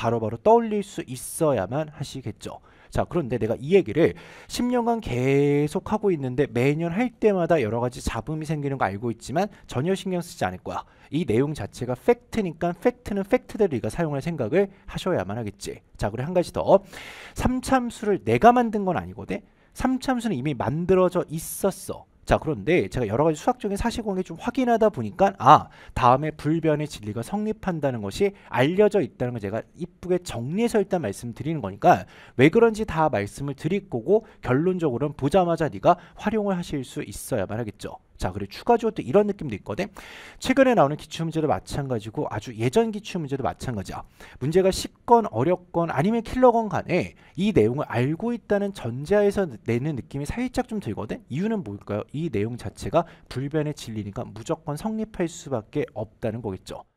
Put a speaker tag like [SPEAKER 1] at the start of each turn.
[SPEAKER 1] 바로바로 떠올릴 수 있어야만 하시겠죠. 자 그런데 내가 이 얘기를 10년간 계속 하고 있는데 매년 할 때마다 여러 가지 잡음이 생기는 거 알고 있지만 전혀 신경 쓰지 않을 거야. 이 내용 자체가 팩트니까 팩트는 팩트대로 네가 사용할 생각을 하셔야만 하겠지. 자 그리고 한 가지 더 삼참수를 내가 만든 건 아니거든. 삼참수는 이미 만들어져 있었어. 자 그런데 제가 여러 가지 수학적인 사실관계 좀 확인하다 보니까 아 다음에 불변의 진리가 성립한다는 것이 알려져 있다는 걸 제가 이쁘게 정리해서 일단 말씀드리는 거니까 왜 그런지 다 말씀을 드릴 거고 결론적으로는 보자마자 네가 활용을 하실 수 있어야만 하겠죠. 자 그리고 추가 지원 도 이런 느낌도 있거든 최근에 나오는 기출문제도 마찬가지고 아주 예전 기출문제도 마찬가지야 문제가 쉽건 어렵건 아니면 킬러건 간에 이 내용을 알고 있다는 전제하에서 내는 느낌이 살짝 좀 들거든 이유는 뭘까요 이 내용 자체가 불변의 진리니까 무조건 성립할 수밖에 없다는 거겠죠